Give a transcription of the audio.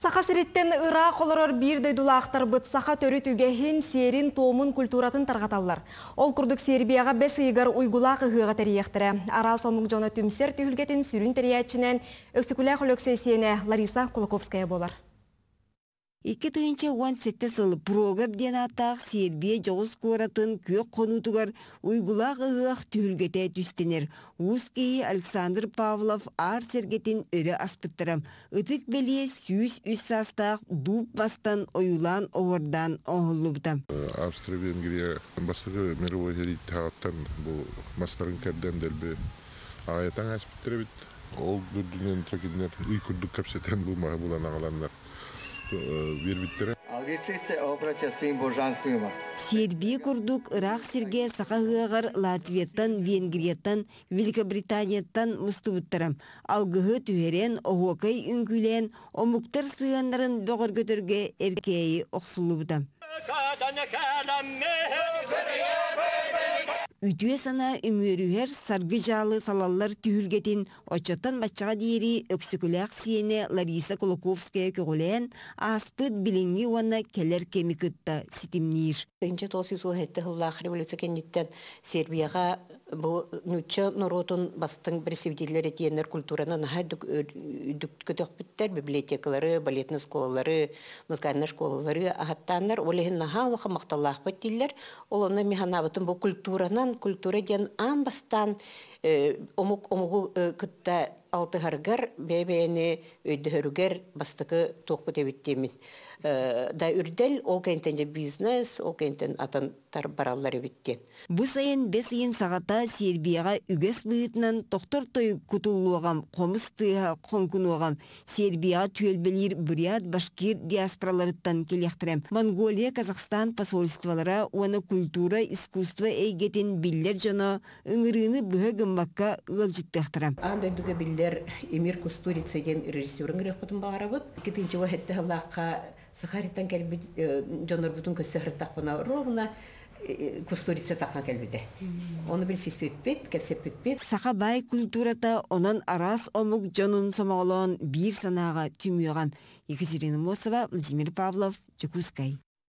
Сақа сіреттен ұра қолырыр бірдей дулақтар бұд сақа төрі хен серін культуратын тарғаталлар. Ол күрдік сербияға бәс ұйғар ұйгулақ тәрі еқтірі. Ара сомың жоны түмсер түйілгетін сүрін тәриятшінен өксікілі құлөксесіне Лариса Кулаковская болар. Икі тыынча уан сетті сыл прогар ден атақ сербия жоғыз қоратын көк қонутығар ұйғылақ ұғық түстінер. түстенер. кейі Александр Павлов ар сергетін өрі аспыттырым. Үтік беле сүйіс үс састақ дұп бастан ойулан оғырдан оғылыпты. Австрия-Венгрия бастығы мировой герит тағаттан бұл мастарын кәрден дәлбі айтан аспыттыры біт. Ол дүрдінен тәкедінер үй күрдік бұл мағы бұлан ағаланлар. Э, вербиттері. Алгечесе обрача своим божанствима. Сербия курдук Ирак Сергей Сахагыр Латвиятан, Венгриятан, Великобританияттан мустубуттарам. Алгыһы түһерен, огокай үңгүлен, омуктар сыгандарын бөгөр көтөргө эркеи оксулубуда үтүе сана үмүрүһер саргы жалы салаллар түһүлгетин очоттон баччаға диэри өксүкүлээх сиэне Лариса Кулаковская көгүлээн ааспыт билиңи уана келер кемикытта ситимниир. Бенче революция Сербияға бұл нуча норотун бастың бир севдилер тиенер культураны наһа дүктөк биттер э, библиотекалары, балетный школалары, музыкальный школалары ахаттаннар олеһин наһа лоха макталлах биттилер. механабытын бұл культуранан культура ден амбастан э, омук омугу э, кытта алтыһаргар бәбәйне өйдөһөрүгер бастыкы тохпут эбиттемин. Да үрдел ол бизнес, ол кентен атан тарбараллар эбиттен. Бу сайын без ен сагата Сербияға үгес бұйытынан тоқтор той күтулуағам, қомыс тыға қонкунуағам. Сербияға түйелбелер бұрият башкир диаспораларыттан келектірем. Монголия, Қазақстан посольстволары оны культура, искусство әйгетен биллер жана үңіріні бұғы гымбаққа ұлжыттықтырам. Андай бүгі Эмир Кустурица ден режиссерін ғырықпытын бағарабып, кетінші вахетті ғылаққа сықарыттан кәлбі жонор бұтын көсі ғырттақ кустурица тахна келбите. Оны бир пиппит, кепсеп пиппит. Саха бай культурата онан арас омук жонун самолон бир санаға тюмюгам. Екатерина Мосова, Владимир Павлов, Чекускай.